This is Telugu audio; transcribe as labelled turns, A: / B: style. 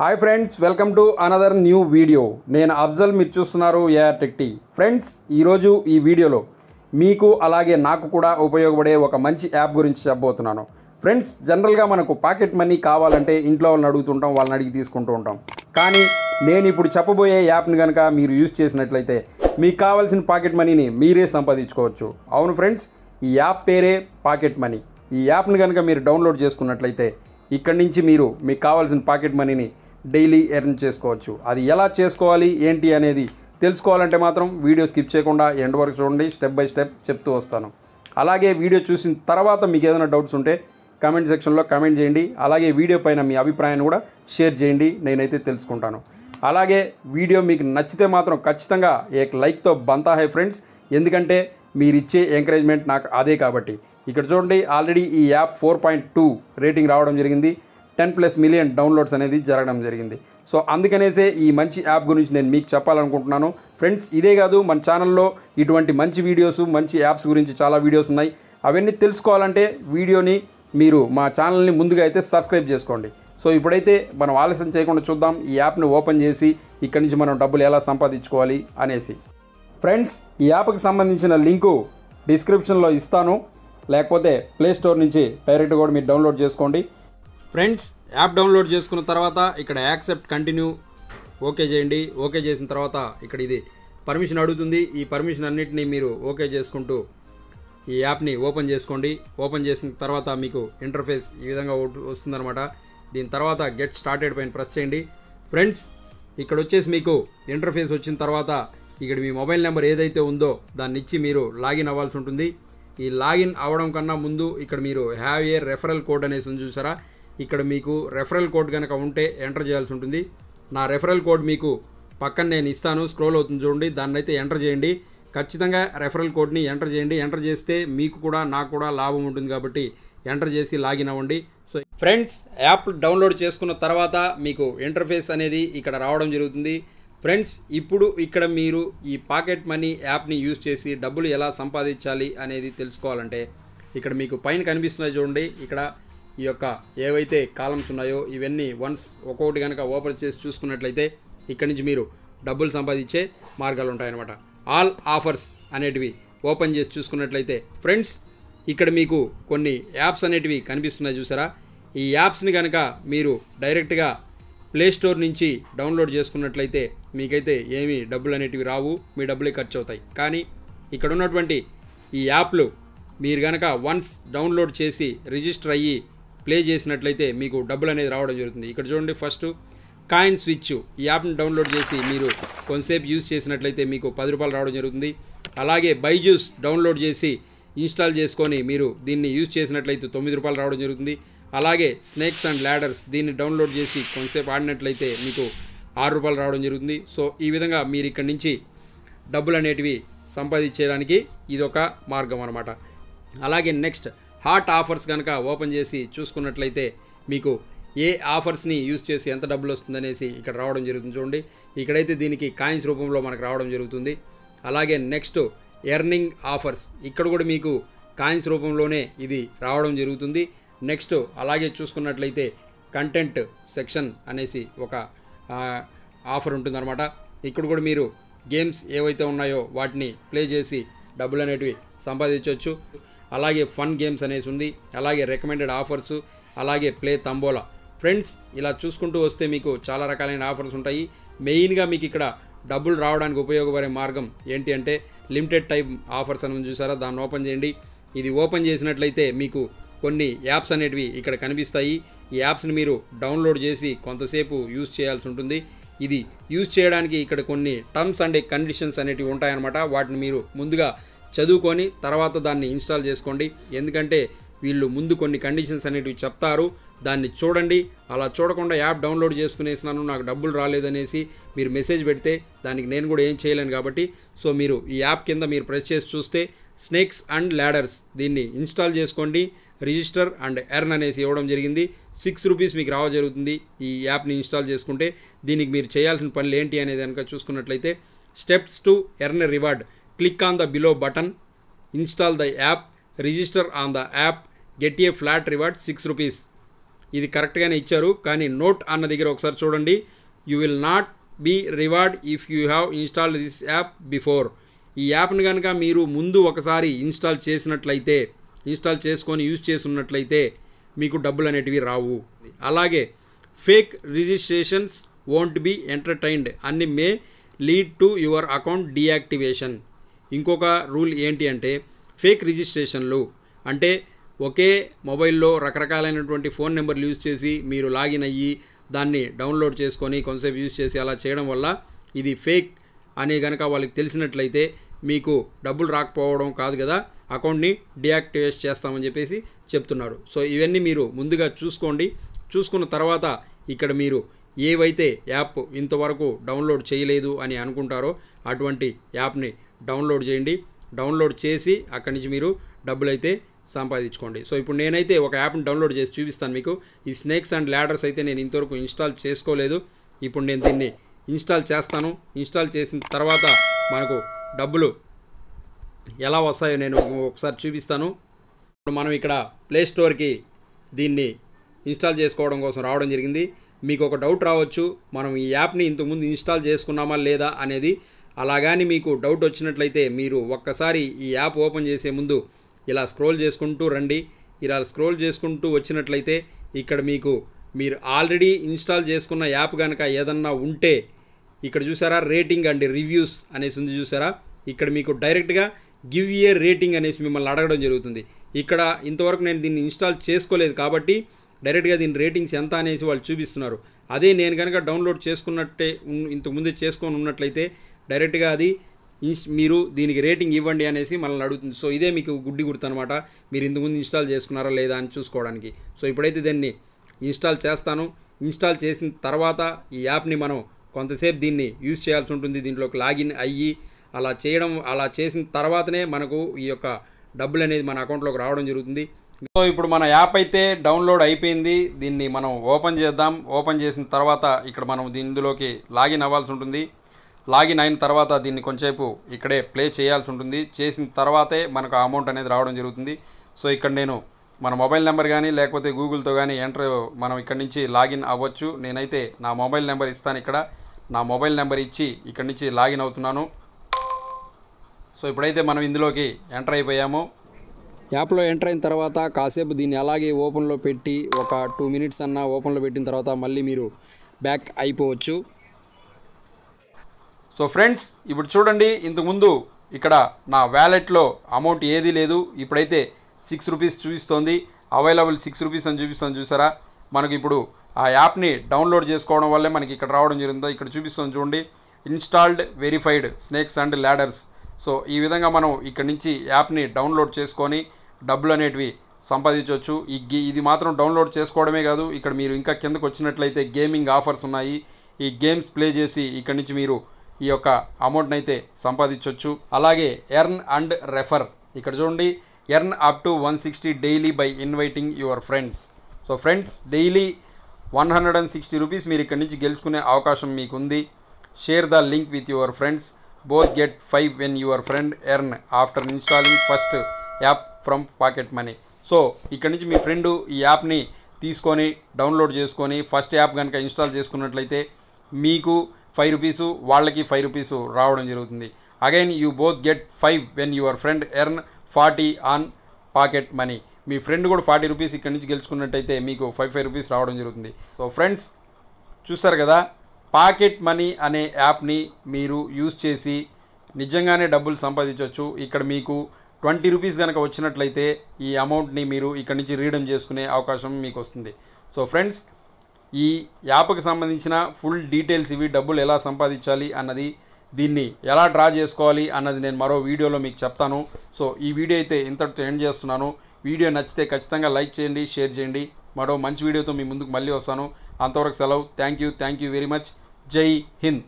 A: hi friends welcome to another new video నేను అఫ్జల్ మీరు చూస్తున్నారు ఏఆర్ టెక్టీ ఫ్రెండ్స్ ఈరోజు ఈ వీడియోలో మీకు అలాగే నాకు కూడా ఉపయోగపడే ఒక మంచి యాప్ గురించి చెప్పబోతున్నాను ఫ్రెండ్స్ జనరల్గా మనకు పాకెట్ మనీ కావాలంటే ఇంట్లో వాళ్ళని అడుగుతుంటాం వాళ్ళని అడిగి తీసుకుంటూ ఉంటాం కానీ నేను ఇప్పుడు చెప్పబోయే యాప్ని కనుక మీరు యూజ్ చేసినట్లయితే మీకు కావాల్సిన పాకెట్ మనీని మీరే సంపాదించుకోవచ్చు అవును ఫ్రెండ్స్ ఈ యాప్ పేరే పాకెట్ మనీ ఈ యాప్ని కనుక మీరు డౌన్లోడ్ చేసుకున్నట్లయితే ఇక్కడి నుంచి మీరు మీకు కావాల్సిన పాకెట్ మనీని డైలీ ఎర్న్ చేసుకోవచ్చు అది ఎలా చేసుకోవాలి ఏంటి అనేది తెలుసుకోవాలంటే మాత్రం వీడియో స్కిప్ చేయకుండా ఎండ్ వరకు చూడండి స్టెప్ బై స్టెప్ చెప్తూ వస్తాను అలాగే వీడియో చూసిన తర్వాత మీకు ఏదైనా డౌట్స్ ఉంటే కామెంట్ సెక్షన్లో కామెంట్ చేయండి అలాగే వీడియో పైన మీ అభిప్రాయాన్ని కూడా షేర్ చేయండి నేనైతే తెలుసుకుంటాను అలాగే వీడియో మీకు నచ్చితే మాత్రం ఖచ్చితంగా ఏక్ లైక్తో బంతా హై ఫ్రెండ్స్ ఎందుకంటే మీరిచ్చే ఎంకరేజ్మెంట్ నాకు అదే కాబట్టి ఇక్కడ చూడండి ఆల్రెడీ ఈ app four point two rating రావడం జరిగింది టెన్ ప్లస్ మిలియన్ డౌన్లోడ్స్ అనేది జరగడం జరిగింది సో అందుకనేసే ఈ మంచి యాప్ గురించి నేను మీకు చెప్పాలనుకుంటున్నాను ఫ్రెండ్స్ ఇదే కాదు మన ఛానల్లో ఇటువంటి మంచి వీడియోస్ మంచి యాప్స్ గురించి చాలా వీడియోస్ ఉన్నాయి అవన్నీ తెలుసుకోవాలంటే వీడియోని మీరు మా ఛానల్ని ముందుగా అయితే సబ్స్క్రైబ్ చేసుకోండి సో ఇప్పుడైతే మనం ఆలస్యం చేయకుండా చూద్దాం ఈ యాప్ని ఓపెన్ చేసి ఇక్కడి నుంచి మనం డబ్బులు ఎలా సంపాదించుకోవాలి అనేసి ఫ్రెండ్స్ ఈ యాప్కి సంబంధించిన లింకు డిస్క్రిప్షన్లో ఇస్తాను లేకపోతే ప్లే స్టోర్ నుంచి డైరెక్ట్ కూడా మీరు డౌన్లోడ్ చేసుకోండి ఫ్రెండ్స్ యాప్ డౌన్లోడ్ చేసుకున్న తర్వాత ఇక్కడ యాక్సెప్ట్ కంటిన్యూ ఓకే చేయండి ఓకే చేసిన తర్వాత ఇక్కడ ఇది పర్మిషన్ అడుగుతుంది ఈ పర్మిషన్ అన్నింటినీ మీరు ఓకే చేసుకుంటూ ఈ యాప్ని ఓపెన్ చేసుకోండి ఓపెన్ చేసిన తర్వాత మీకు ఇంటర్ఫేస్ ఈ విధంగా వస్తుందన్నమాట దీని తర్వాత గెట్ స్టార్టెడ్ పైన ప్రెస్ చేయండి ఫ్రెండ్స్ ఇక్కడ వచ్చేసి మీకు ఇంటర్ఫేస్ వచ్చిన తర్వాత ఇక్కడ మీ మొబైల్ నెంబర్ ఏదైతే ఉందో దాన్ని ఇచ్చి మీరు లాగిన్ అవ్వాల్సి ఉంటుంది ఈ లాగిన్ అవ్వడం కన్నా ముందు ఇక్కడ మీరు హ్యావ్ ఏ రెఫరల్ కోడ్ అనేసి చూసారా ఇక్కడ మీకు రెఫరల్ కోడ్ కనుక ఉంటే ఎంటర్ చేయాల్సి ఉంటుంది నా రెఫరల్ కోడ్ మీకు పక్కన నేను ఇస్తాను స్క్రోల్ అవుతుంది చూడండి దాన్ని అయితే ఎంటర్ చేయండి ఖచ్చితంగా రెఫరల్ కోడ్ని ఎంటర్ చేయండి ఎంటర్ చేస్తే మీకు కూడా నాకు కూడా లాభం ఉంటుంది కాబట్టి ఎంటర్ చేసి లాగిన్ అవ్వండి సో ఫ్రెండ్స్ యాప్ డౌన్లోడ్ చేసుకున్న తర్వాత మీకు ఇంటర్ఫేస్ అనేది ఇక్కడ రావడం జరుగుతుంది ఫ్రెండ్స్ ఇప్పుడు ఇక్కడ మీరు ఈ పాకెట్ మనీ యాప్ని యూజ్ చేసి డబ్బులు ఎలా సంపాదించాలి అనేది తెలుసుకోవాలంటే ఇక్కడ మీకు పైన కనిపిస్తున్నది చూడండి ఇక్కడ ఈ యొక్క ఏవైతే కాలమ్స్ ఉన్నాయో ఇవన్నీ వన్స్ ఒక్కొక్కటి కనుక ఓపెన్ చేసి చూసుకున్నట్లయితే ఇక్కడి నుంచి మీరు డబ్బులు సంపాదించే మార్గాలు ఉంటాయన్నమాట ఆల్ ఆఫర్స్ అనేటివి ఓపెన్ చేసి చూసుకున్నట్లయితే ఫ్రెండ్స్ ఇక్కడ మీకు కొన్ని యాప్స్ అనేటివి కనిపిస్తున్నాయి చూసారా ఈ యాప్స్ని కనుక మీరు డైరెక్ట్గా ప్లేస్టోర్ నుంచి డౌన్లోడ్ చేసుకున్నట్లయితే మీకైతే ఏమి డబ్బులు అనేటివి రావు మీ డబ్బులే ఖర్చు అవుతాయి కానీ ఇక్కడ ఉన్నటువంటి ఈ యాప్లు మీరు కనుక వన్స్ డౌన్లోడ్ చేసి రిజిస్టర్ అయ్యి ప్లే చేసినట్లయితే మీకు డబ్బులు అనేది రావడం జరుగుతుంది ఇక్కడ చూడండి ఫస్ట్ కాయిన్ స్విచ్ ఈ యాప్ని డౌన్లోడ్ చేసి మీరు కొంతసేపు యూజ్ చేసినట్లయితే మీకు పది రూపాయలు రావడం జరుగుతుంది అలాగే బైజూస్ డౌన్లోడ్ చేసి ఇన్స్టాల్ చేసుకొని మీరు దీన్ని యూజ్ చేసినట్లయితే తొమ్మిది రూపాయలు రావడం జరుగుతుంది అలాగే స్నేక్స్ అండ్ ల్యాడర్స్ దీన్ని డౌన్లోడ్ చేసి కొంతసేపు ఆడినట్లయితే మీకు ఆరు రూపాయలు రావడం జరుగుతుంది సో ఈ విధంగా మీరు ఇక్కడి నుంచి డబ్బులు అనేటివి సంపాదించడానికి ఇది ఒక మార్గం అనమాట అలాగే నెక్స్ట్ హాట్ ఆఫర్స్ కనుక ఓపెన్ చేసి చూసుకున్నట్లయితే మీకు ఏ ఆఫర్స్ని యూజ్ చేసి ఎంత డబ్బులు వస్తుందనేసి ఇక్కడ రావడం జరుగుతుంది చూడండి ఇక్కడైతే దీనికి కాయిన్స్ రూపంలో మనకు రావడం జరుగుతుంది అలాగే నెక్స్ట్ ఎర్నింగ్ ఆఫర్స్ ఇక్కడ కూడా మీకు కాయిన్స్ రూపంలోనే ఇది రావడం జరుగుతుంది నెక్స్ట్ అలాగే చూసుకున్నట్లయితే కంటెంట్ సెక్షన్ అనేసి ఒక ఆఫర్ ఉంటుందన్నమాట ఇక్కడ కూడా మీరు గేమ్స్ ఏవైతే ఉన్నాయో వాటిని ప్లే చేసి డబ్బులు అనేటివి సంపాదించవచ్చు అలాగే ఫన్ గేమ్స్ అనేసి ఉంది అలాగే రికమెండెడ్ ఆఫర్స్ అలాగే ప్లే తంబోలా ఫ్రెండ్స్ ఇలా చూసుకుంటూ వస్తే మీకు చాలా రకాలైన ఆఫర్స్ ఉంటాయి మెయిన్గా మీకు ఇక్కడ డబ్బులు రావడానికి ఉపయోగపడే మార్గం ఏంటి అంటే లిమిటెడ్ టైప్ ఆఫర్స్ అని చూసారా దాన్ని ఓపెన్ చేయండి ఇది ఓపెన్ చేసినట్లయితే మీకు కొన్ని యాప్స్ అనేటివి ఇక్కడ కనిపిస్తాయి ఈ యాప్స్ని మీరు డౌన్లోడ్ చేసి కొంతసేపు యూజ్ చేయాల్సి ఉంటుంది ఇది యూజ్ చేయడానికి ఇక్కడ కొన్ని టర్మ్స్ అండ్ కండిషన్స్ అనేటివి ఉంటాయన్నమాట వాటిని మీరు ముందుగా చదువుకొని తర్వాత దాన్ని ఇన్స్టాల్ చేసుకోండి ఎందుకంటే వీళ్ళు ముందు కొన్ని కండిషన్స్ అనేటివి చెప్తారు దాన్ని చూడండి అలా చూడకుండా యాప్ డౌన్లోడ్ చేసుకునేసినాను నాకు డబ్బులు రాలేదనేసి మీరు మెసేజ్ పెడితే దానికి నేను కూడా ఏం చేయలేను కాబట్టి సో మీరు ఈ యాప్ కింద మీరు ప్రెస్ చేసి చూస్తే స్నేక్స్ అండ్ ల్యాడర్స్ దీన్ని ఇన్స్టాల్ చేసుకోండి రిజిస్టర్ అండ్ ఎర్న్ అనేసి ఇవ్వడం జరిగింది సిక్స్ రూపీస్ మీకు రావ జరుగుతుంది ఈ యాప్ని ఇన్స్టాల్ చేసుకుంటే దీనికి మీరు చేయాల్సిన పనులు ఏంటి అనేది కనుక చూసుకున్నట్లయితే steps to earn reward click on the below button install the app register on the app get a flat reward six rupees ఇది కరెక్ట్గానే ఇచ్చారు కానీ నోట్ అన్న దగ్గర ఒకసారి చూడండి you will not be reward if you have install this app before ఈ యాప్ను కనుక మీరు ముందు ఒకసారి ఇన్స్టాల్ చేసినట్లయితే ఇన్స్టాల్ చేసుకొని యూజ్ చేసుకున్నట్లయితే మీకు డబ్బులు అనేటివి రావు అలాగే fake registrations won't be entertained అన్ని may lead to your account deactivation ఇంకొక రూల్ ఏంటి అంటే ఫేక్ రిజిస్ట్రేషన్లు అంటే ఒకే మొబైల్లో రకరకాలైనటువంటి ఫోన్ నెంబర్లు యూజ్ చేసి మీరు లాగిన్ అయ్యి దాన్ని డౌన్లోడ్ చేసుకొని కొంతసేపు యూజ్ చేసి అలా చేయడం వల్ల ఇది ఫేక్ అని కనుక వాళ్ళకి తెలిసినట్లయితే మీకు డబ్బులు రాకపోవడం కాదు కదా అకౌంట్ని డియాక్టివేట్ చేస్తామని చెప్పేసి చెప్తున్నారు సో ఇవన్నీ మీరు ముందుగా చూసుకోండి చూసుకున్న తర్వాత ఇక్కడ మీరు ఏవైతే యాప్ ఇంతవరకు డౌన్లోడ్ చేయలేదు అని అనుకుంటారో అటువంటి యాప్ని డౌన్లోడ్ చేయండి డౌన్లోడ్ చేసి అక్కడి నుంచి మీరు డబ్బులు అయితే సంపాదించుకోండి సో ఇప్పుడు నేనైతే ఒక యాప్ని డౌన్లోడ్ చేసి చూపిస్తాను మీకు ఈ స్నేక్స్ అండ్ ల్యాడర్స్ అయితే నేను ఇంతవరకు ఇన్స్టాల్ చేసుకోలేదు ఇప్పుడు నేను దీన్ని ఇన్స్టాల్ చేస్తాను ఇన్స్టాల్ చేసిన తర్వాత మనకు డబ్బులు ఎలా వస్తాయో నేను ఒకసారి చూపిస్తాను ఇప్పుడు మనం ఇక్కడ ప్లే స్టోర్కి దీన్ని ఇన్స్టాల్ చేసుకోవడం కోసం రావడం జరిగింది మీకు ఒక డౌట్ రావచ్చు మనం ఈ యాప్ని ఇంతకుముందు ఇన్స్టాల్ చేసుకున్నామా లేదా అనేది అలాగాని మీకు డౌట్ వచ్చినట్లయితే మీరు ఒక్కసారి ఈ యాప్ ఓపెన్ చేసే ముందు ఇలా స్క్రోల్ చేసుకుంటూ రండి ఇలా స్క్రోల్ చేసుకుంటూ వచ్చినట్లయితే ఇక్కడ మీకు మీరు ఆల్రెడీ ఇన్స్టాల్ చేసుకున్న యాప్ కనుక ఏదన్నా ఉంటే ఇక్కడ చూసారా రేటింగ్ అండి రివ్యూస్ అనేసి ఉంది చూసారా ఇక్కడ మీకు డైరెక్ట్గా గివ్ ఏ రేటింగ్ అనేసి మిమ్మల్ని అడగడం జరుగుతుంది ఇక్కడ ఇంతవరకు నేను దీన్ని ఇన్స్టాల్ చేసుకోలేదు కాబట్టి డైరెక్ట్గా దీని రేటింగ్స్ ఎంత అనేసి వాళ్ళు చూపిస్తున్నారు అదే నేను కనుక డౌన్లోడ్ చేసుకున్నట్టే ఇంతకుముందే చేసుకొని ఉన్నట్లయితే డైరెక్ట్గా అది మీరు దీనికి రేటింగ్ ఇవ్వండి అనేసి మనల్ని అడుగుతుంది సో ఇదే మీకు గుడ్డి గుర్తు అనమాట మీరు ఇంతకుముందు ఇన్స్టాల్ చేసుకున్నారా లేదా అని చూసుకోవడానికి సో ఇప్పుడైతే దీన్ని ఇన్స్టాల్ చేస్తాను ఇన్స్టాల్ చేసిన తర్వాత ఈ యాప్ని మనం కొంతసేపు దీన్ని యూజ్ చేయాల్సి ఉంటుంది దీంట్లోకి లాగిన్ అయ్యి అలా చేయడం అలా చేసిన తర్వాతనే మనకు ఈ యొక్క డబ్బులు అనేది మన అకౌంట్లోకి రావడం జరుగుతుంది సో ఇప్పుడు మన యాప్ అయితే డౌన్లోడ్ అయిపోయింది దీన్ని మనం ఓపెన్ చేద్దాం ఓపెన్ చేసిన తర్వాత ఇక్కడ మనం దీనిలోకి లాగిన్ అవ్వాల్సి ఉంటుంది లాగిన్ అయిన తర్వాత దీన్ని కొంచెంసేపు ఇక్కడే ప్లే చేయాల్సి ఉంటుంది చేసిన తర్వాతే మనకు ఆ అమౌంట్ అనేది రావడం జరుగుతుంది సో ఇక్కడ నేను మన మొబైల్ నెంబర్ కానీ లేకపోతే గూగుల్తో కానీ ఎంటర్ మనం ఇక్కడ నుంచి లాగిన్ అవ్వచ్చు నేనైతే నా మొబైల్ నెంబర్ ఇస్తాను ఇక్కడ నా మొబైల్ నెంబర్ ఇచ్చి ఇక్కడ నుంచి లాగిన్ అవుతున్నాను సో ఇప్పుడైతే మనం ఇందులోకి ఎంటర్ అయిపోయాము యాప్లో ఎంటర్ అయిన తర్వాత కాసేపు దీన్ని అలాగే ఓపెన్లో పెట్టి ఒక టూ మినిట్స్ అన్న ఓపెన్లో పెట్టిన తర్వాత మళ్ళీ మీరు బ్యాక్ అయిపోవచ్చు సో ఫ్రెండ్స్ ఇప్పుడు చూడండి ఇంతకుముందు ఇక్కడ నా వ్యాలెట్లో అమౌంట్ ఏదీ లేదు ఇప్పుడైతే సిక్స్ రూపీస్ చూపిస్తోంది అవైలబుల్ సిక్స్ రూపీస్ అని చూపిస్తుంది చూసారా మనకి ఇప్పుడు ఆ యాప్ని డౌన్లోడ్ చేసుకోవడం వల్లే మనకి ఇక్కడ రావడం జరిగిందో ఇక్కడ చూపిస్తుంది చూడండి installed verified snakes and ladders so ఈ విధంగా మనం ఇక్కడ నుంచి యాప్ని డౌన్లోడ్ చేసుకొని డబ్బులు అనేటివి సంపాదించవచ్చు ఈ ఇది మాత్రం డౌన్లోడ్ చేసుకోవడమే కాదు ఇక్కడ మీరు ఇంకా కిందకు వచ్చినట్లయితే గేమింగ్ ఆఫర్స్ ఉన్నాయి ఈ గేమ్స్ ప్లే చేసి ఇక్కడ నుంచి మీరు ఈ యొక్క అమౌంట్ని అయితే సంపాదించవచ్చు అలాగే ఎర్న్ అండ్ రెఫర్ ఇక్కడ చూడండి earn up to one sixty daily by inviting your friends so friends daily one hundred and sixty rupees మీరు ఇక్కడ నుంచి గెలుచుకునే అవకాశం మీకు ఉంది share the link with your friends both get five when your friend earn after installing first app from pocket money so ఇక్కడ నుంచి మీ ఫ్రెండ్ ఈ యాప్ని తీసుకొని డౌన్లోడ్ చేసుకొని ఫస్ట్ యాప్ కనుక ఇన్స్టాల్ చేసుకున్నట్లయితే మీకు ఫైవ్ రూపీసు వాళ్ళకి ఫైవ్ రూపీసు రావడం జరుగుతుంది again you both get five when your friend earn forty on pocket money మీ ఫ్రెండ్ కూడా ఫార్టీ రూపీస్ ఇక్కడ నుంచి గెలుచుకున్నట్టయితే మీకు ఫైవ్ ఫైవ్ రూపీస్ రావడం జరుగుతుంది సో ఫ్రెండ్స్ చూస్తారు కదా పాకెట్ మనీ అనే యాప్ని మీరు యూజ్ చేసి నిజంగానే డబ్బులు సంపాదించవచ్చు ఇక్కడ మీకు ట్వంటీ రూపీస్ కనుక వచ్చినట్లయితే ఈ అమౌంట్ని మీరు ఇక్కడ నుంచి రీడమ్ చేసుకునే అవకాశం మీకు వస్తుంది సో ఫ్రెండ్స్ ఈ యాప్కి సంబంధించిన ఫుల్ డీటెయిల్స్ ఇవి డబ్బులు ఎలా సంపాదించాలి అన్నది దీన్ని ఎలా డ్రా చేసుకోవాలి అన్నది నేను మరో వీడియోలో మీకు చెప్తాను సో ఈ వీడియో అయితే ఇంతటితో ఎండ్ చేస్తున్నాను వీడియో నచ్చితే ఖచ్చితంగా లైక్ చేయండి షేర్ చేయండి మరో మంచి వీడియోతో మీ ముందుకు మళ్ళీ వస్తాను అంతవరకు సెలవు thank you thank you very much Jai Hind